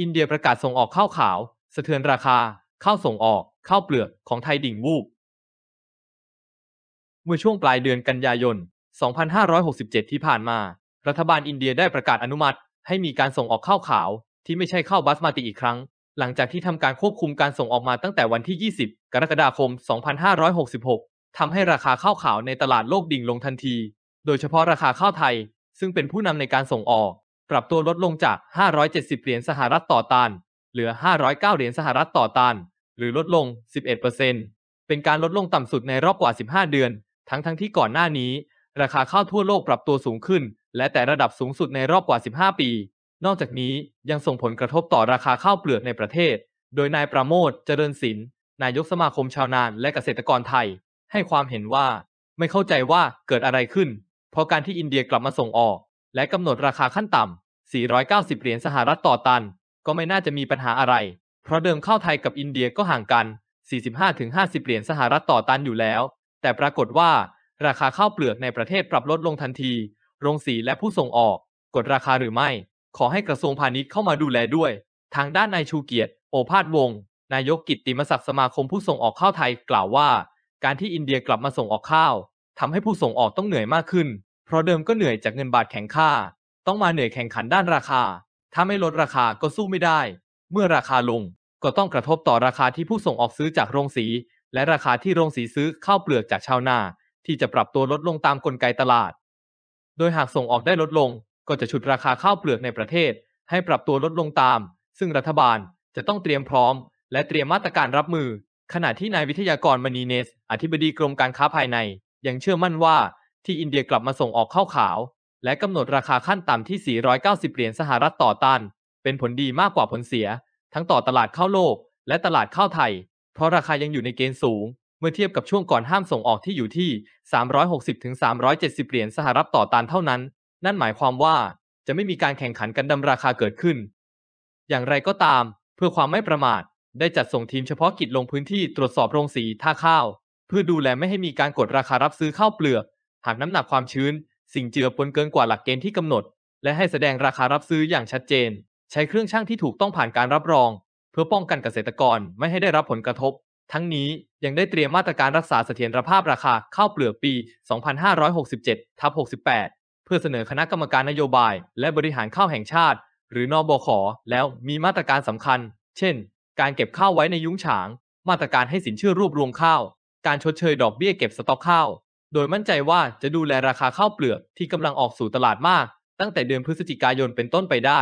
อินเดียประกาศส่งออกข้าวขาวสะเทือนราคาข้าวส่งออกข้าวเปลือกของไทยดิ่งวูบ เมื่อช่วงปลายเดือนกันยายน 2567 ที่ผ่านมา รัฐบาลอินเดียได้ประกาศอนุมัติให้มีการส่งออกข้าวขาวที่ไม่ใช่ข้าวบาสมาติอีกครั้ง หลังจากที่ทำการควบคุมการส่งออกมาตั้งแต่วันที่ 20 กรกฎาคม 2566ทำให้ราคาข้าวขาวในตลาดโลกดิ่งลงทันที โดยเฉพาะราคาข้าวไทยซึ่งเป็นผู้นำในการส่งออกปรับตัวลดลงจาก 570 เหรียญสหรัฐต่อตัน เหลือ 509 เหรียญสหรัฐต่อตัน หรือลดลง 11%เป็นการลดลงต่ำสุดในรอบกว่า 15 เดือน ทั้งทั้งที่ก่อนหน้านี้ ราคาข้าวทั่วโลกปรับตัวสูงขึ้น และแต่ระดับสูงสุดในรอบกว่า 15 ปี นอกจากนี้ยังส่งผลกระทบต่อราคาข้าวเปลือกในประเทศ โดยนายประโมทเจริญศิลป์นายกสมาคมชาวนานและเกษตรกรไทย ให้ความเห็นว่า ไม่เข้าใจว่าเกิดอะไรขึ้น เพราะการที่อินเดียกลับมาส่งออก และกำหนดราคาขั้นต่ำ490 เหรียญสหรัฐต่อตัน ก็ไม่น่าจะมีปัญหาอะไร เพราะเดิมเข้าไทยกับอินเดียก็ห่างกัน 45-50 เหรียญสหรัฐต่อตันอยู่แล้ว แต่ปรากฏว่าราคาข้าวเปลือกในประเทศปรับลดลงทันที โรงสีและผู้ส่งออก กดราคาหรือไม่ ขอให้กระทรวงพาณิชย์เข้ามาดูแลด้วย ทางด้านนายชูเกียรติ โอภาสวงศ์นายกกิตติมศักดิ์สมาคมผู้ส่งออกข้าวไทยกล่าวว่า การที่อินเดียกลับมาส่งออกข้าว ทำให้ผู้ส่งออกต้องเหนื่อยมากขึ้น เพราะเดิมก็เหนื่อยจากเงินบาทแข็งค่าต้องมาเหนื่อยแข่งขันด้านราคา ถ้าไม่ลดราคาก็สู้ไม่ได้ เมื่อราคาลงก็ต้องกระทบต่อราคาที่ผู้ส่งออกซื้อจากโรงสี และราคาที่โรงสีซื้อข้าวเปลือกจากชาวนา ที่จะปรับตัวลดลงตามกลไกตลาด โดยหากส่งออกได้ลดลงก็จะฉุดราคาข้าวเปลือกในประเทศ ให้ปรับตัวลดลงตาม ซึ่งรัฐบาลจะต้องเตรียมพร้อม และเตรียมมาตรการรับมือ ขณะที่นายวิทยากรมณีเนส อธิบดีกรมการค้าภายใน ยังเชื่อมั่นว่าที่อินเดียกลับมาส่งออกข้าวขาวและกำหนดราคาขั้นต่ำที่ 490 เหรียญสหรัฐต่อตัน เป็นผลดีมากกว่าผลเสีย ทั้งต่อตลาดข้าวโลกและตลาดข้าวไทย เพราะราคายังอยู่ในเกณฑ์สูง เมื่อเทียบกับช่วงก่อนห้ามส่งออกที่อยู่ที่ 360-370 เหรียญสหรัฐต่อตันเท่านั้น นั่นหมายความว่าจะไม่มีการแข่งขันกันดาราคาเกิดขึ้น อย่างไรก็ตาม เพื่อความไม่ประมาท ได้จัดส่งทีมเฉพาะกิจลงพื้นที่ตรวจสอบโรงสีท่าข้าว เพื่อดูแลไม่ให้มีการกดราคารับซื้อข้าวเปลือก หากน้ำหนักความชื้นสิ่งเจือปนเกินกว่าหลักเกณฑ์ที่กำหนด และให้แสดงราคารับซื้ออย่างชัดเจน ใช้เครื่องช่างที่ถูกต้องผ่านการรับรอง เพื่อป้องกันเกษตรกรไม่ให้ได้รับผลกระทบ ทั้งนี้ยังได้เตรียมมาตรการรักษาเสถียรภาพราคาข้าวเปลือกปี 2567 ทับ 68 เพื่อเสนอคณะกรรมการนโยบาย และบริหารข้าวแห่งชาติหรือนอบขแล้วมีมาตรการสำคัญ เช่น การเก็บข้าวไว้ในยุ้งฉาง มาตรการให้สินเชื่อรวบรวมข้าวการชดเชยดอกเบี้ยเก็บสต๊อกข้าวโดยมั่นใจว่าจะดูแลราคาข้าวเปลือกที่กำลังออกสู่ตลาดมาก ตั้งแต่เดือนพฤศจิกายนเป็นต้นไปได้